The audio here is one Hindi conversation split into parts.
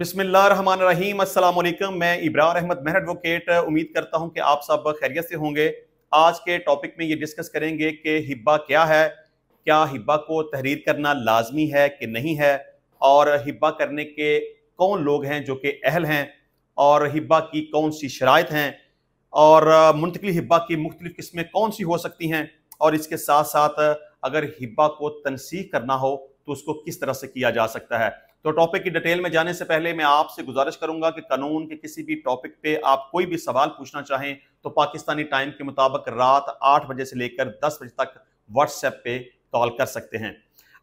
रहीम असलम मैं इब्रार अहमद महर एडवोकेट उम्मीद करता हूं कि आप सब खैरियत से होंगे आज के टॉपिक में ये डिस्कस करेंगे कि हिब्बा क्या है क्या हिब्बा को तहरीर करना लाजमी है कि नहीं है और हिब्बा करने के कौन लोग हैं जो कि अहल हैं और हिब्बा की कौन सी शरात हैं और मुंतकली हिब्बा की मुख्तलिफ़ किस्में कौन सी हो सकती हैं और इसके साथ साथ अगर हिब्बा को तनसीख करना हो तो उसको किस तरह से किया जा सकता है तो टॉपिक की डिटेल में जाने से पहले मैं आपसे गुजारिश करूंगा कि कानून के किसी भी टॉपिक पे आप कोई भी सवाल पूछना चाहें तो पाकिस्तानी टाइम के मुताबिक रात आठ बजे से लेकर दस बजे तक व्हाट्सएप पे कॉल कर सकते हैं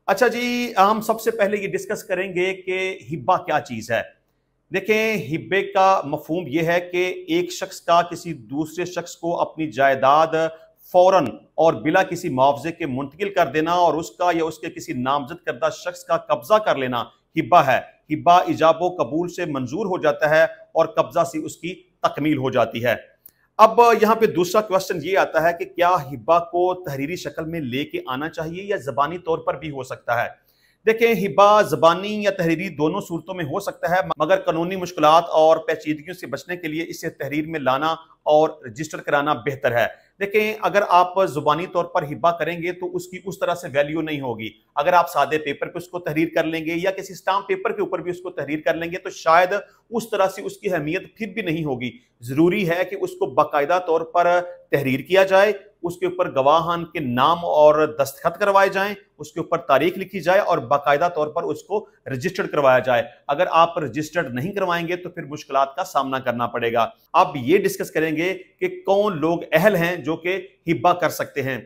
अच्छा जी हम सबसे पहले ये डिस्कस करेंगे कि हिब्बा क्या चीज़ है देखें हिब्बे का मफहम यह है कि एक शख्स का किसी दूसरे शख्स को अपनी जायदाद फौरन और बिला किसी मुआवजे के मुंतकिल कर देना और उसका या उसके किसी नामजद करदा शख्स का कब्जा कर लेना हिब्बा है हिब्बा इजाबो कबूल से मंजूर हो जाता है और कब्जा से उसकी तकमील हो जाती है अब यहाँ पे दूसरा क्वेश्चन ये आता है कि क्या हिब्बा को तहरीरी शक्ल में लेके आना चाहिए या ज़बानी तौर पर भी हो सकता है देखें हिब्बा ज़बानी या तहरीरी दोनों सूरतों में हो सकता है मगर कानूनी मुश्किल और पेचीदगियों से बचने के लिए इसे तहरीर में लाना और रजिस्टर कराना बेहतर है देखें अगर आप जुबानी तौर पर हिब्बा करेंगे तो उसकी उस तरह से वैल्यू नहीं होगी अगर आप सादे पेपर पे उसको तहरीर कर लेंगे या किसी स्टाम्प पेपर के ऊपर भी उसको तहरीर कर लेंगे तो शायद उस तरह से उसकी अहमियत फिर भी नहीं होगी ज़रूरी है कि उसको बाकायदा तौर पर तहरीर किया जाए उसके ऊपर गवाहान के नाम और दस्तखत करवाए जाएं उसके ऊपर तारीख लिखी जाए और बाकायदा तौर पर उसको रजिस्टर्ड करवाया जाए अगर आप रजिस्टर्ड नहीं करवाएंगे तो फिर मुश्किल का सामना करना पड़ेगा आप ये डिस्कस करेंगे कि कौन लोग अहल हैं जो कि हिब्बा कर सकते हैं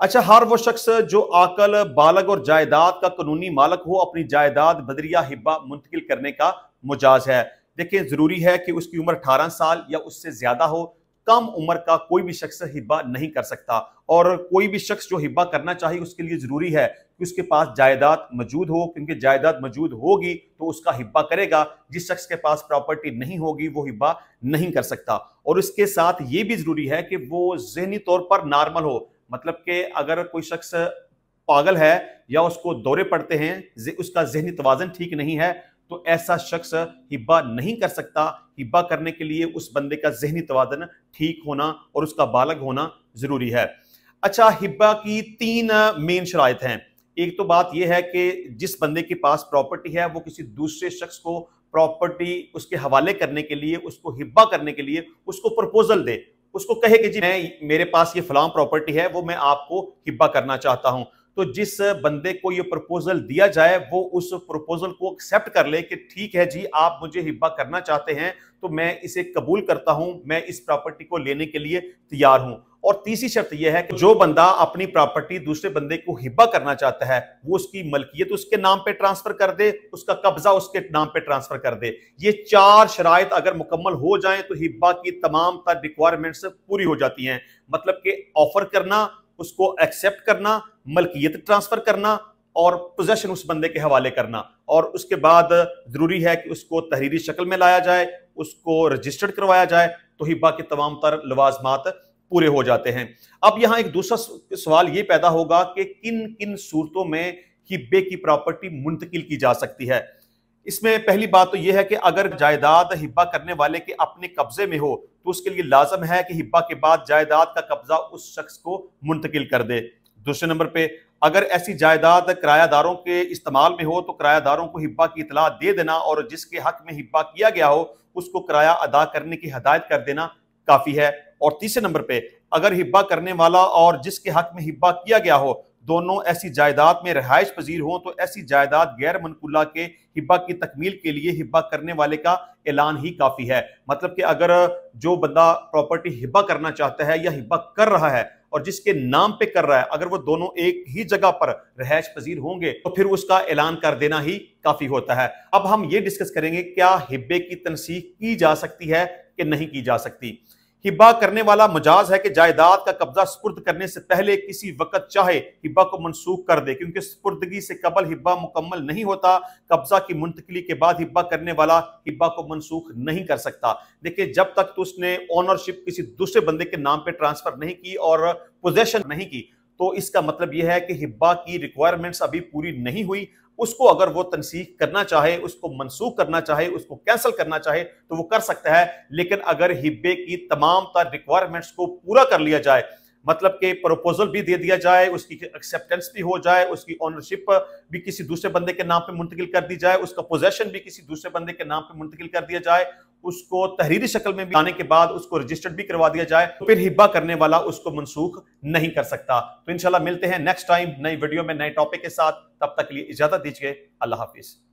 अच्छा हर वो शख्स जो आकल बालग और जायदाद का कानूनी मालक हो अपनी जायदाद बदरिया हिब्बा मुंतकिल करने का मुजाज है देखिए ज़रूरी है कि उसकी उम्र 18 साल या उससे ज़्यादा हो कम उम्र का कोई भी शख्स हिब्बा नहीं कर सकता और कोई भी शख्स जो हिब्बा करना चाहिए उसके लिए ज़रूरी है कि उसके पास जायदाद मौजूद हो क्योंकि जायदाद मौजूद होगी तो उसका हिब्बा करेगा जिस शख्स के पास प्रॉपर्टी नहीं होगी वो हिब्बा नहीं कर सकता और उसके साथ ये भी ज़रूरी है कि वो जहनी तौर पर नॉर्मल हो मतलब कि अगर कोई शख्स पागल है या उसको दौरे पड़ते हैं उसका जहनी तोज़न ठीक नहीं है तो ऐसा शख्स हिब्बा नहीं कर सकता हिब्बा करने के लिए उस बंदे का जहनी तोादन ठीक होना और उसका बालग होना ज़रूरी है अच्छा हिब्बा की तीन मेन शरात हैं एक तो बात यह है कि जिस बंदे के पास प्रॉपर्टी है वो किसी दूसरे शख्स को प्रॉपर्टी उसके हवाले करने के लिए उसको हिब्बा करने के लिए उसको प्रपोजल दे उसको कहे कि जी मैं मेरे पास ये फलाम प्रॉपर्टी है वो मैं आपको हिब्बा करना चाहता हूँ तो जिस बंदे को ये प्रपोजल दिया जाए वो उस प्रपोजल को एक्सेप्ट कर ले कि ठीक है जी आप मुझे हिब्बा करना चाहते हैं तो मैं इसे कबूल करता हूं मैं इस प्रॉपर्टी को लेने के लिए तैयार हूं और तीसरी शर्त यह है कि जो बंदा अपनी प्रॉपर्टी दूसरे बंदे को हिब्बा करना चाहता है वो उसकी मलकियत उसके नाम पे ट्रांसफर कर दे उसका कब्जा उसके नाम पे ट्रांसफर कर दे ये चार शराय अगर मुकम्मल हो जाए तो हिब्बा की तमाम रिक्वायरमेंट्स पूरी हो जाती हैं मतलब कि ऑफर करना उसको एक्सेप्ट करना मलकियत ट्रांसफर करना और पोजेशन उस बंदे के हवाले करना और उसके बाद ज़रूरी है कि उसको तहरीरी शक्ल में लाया जाए उसको रजिस्टर्ड करवाया जाए तो ही बाकी तमाम तर लवाजमात पूरे हो जाते हैं अब यहाँ एक दूसरा सवाल ये पैदा होगा कि किन किन सूरतों में हिब्बे की प्रॉपर्टी मुंतकिल की जा सकती है इसमें पहली बात तो यह है कि अगर जायदाद हिब्बा करने वाले के अपने कब्जे में हो तो उसके लिए लाजम है कि हिब्बा के बाद जायदाद का कब्जा उस शख्स को मुंतकिल कर दे दूसरे नंबर पे अगर ऐसी जायदाद किरायादारों के इस्तेमाल में हो तो किरायादारों को हिब्बा की इतला दे देना और जिसके हक में हिब्बा किया गया हो उसको किराया अदा करने की हदायत कर देना काफ़ी है और तीसरे नंबर पे अगर हिब्बा करने वाला और जिसके हक में हिब्बा किया गया हो दोनों ऐसी जायदाद में रहायश पजीर हों तो ऐसी जायदाद गैर मनकुल्ला के हिब्बा की तकमील के लिए हिब्बा करने वाले का ऐलान ही काफ़ी है मतलब कि अगर जो बंदा प्रॉपर्टी हिब्बा करना चाहता है या हिब्बा कर रहा है और जिसके नाम पे कर रहा है अगर वो दोनों एक ही जगह पर रहायश पजीर होंगे तो फिर उसका ऐलान कर देना ही काफी होता है अब हम ये डिस्कस करेंगे क्या हिब्बे की तनसीख की जा सकती है कि नहीं की जा सकती हिब्बा करने वाला मजाज है कि जायदाद का कब्जा सुपुर्द करने से पहले किसी वक्त चाहे हिब्बा को मनसूख कर दे क्योंकि सुपुर्दगी से कबल हिब्बा मुकम्मल नहीं होता कब्जा की मुंतकली के बाद हिब्बा करने वाला हिब्बा को मनसूख नहीं कर सकता देखिए जब तक तो उसने ऑनरशिप किसी दूसरे बंदे के नाम पर ट्रांसफर नहीं की और पोजेशन नहीं की तो इसका मतलब यह है कि हिब्बा की रिक्वायरमेंट्स अभी पूरी नहीं हुई उसको अगर वो तनसीख करना चाहे उसको मनसूख करना चाहे उसको कैंसिल करना चाहे तो वो कर सकता है लेकिन अगर हिब्बे की तमाम तर रिक्वायरमेंट्स को पूरा कर लिया जाए मतलब कि प्रपोजल भी दे दिया जाए उसकी एक्सेप्टेंस भी हो जाए उसकी ऑनरशिप भी किसी दूसरे बंदे के नाम पे मुंतकिल कर दी जाए उसका पोजेशन भी किसी दूसरे बंदे के नाम पे मुंतकिल कर दिया जाए उसको तहरीरी शक्ल में भी आने के बाद उसको रजिस्टर्ड भी करवा दिया जाए तो फिर हिब्बा करने वाला उसको मनसूख नहीं कर सकता तो इनशाला मिलते हैं नेक्स्ट टाइम नई वीडियो में नए टॉपिक के साथ तब तक के लिए इजाजत दीजिए अल्लाह हाफिज़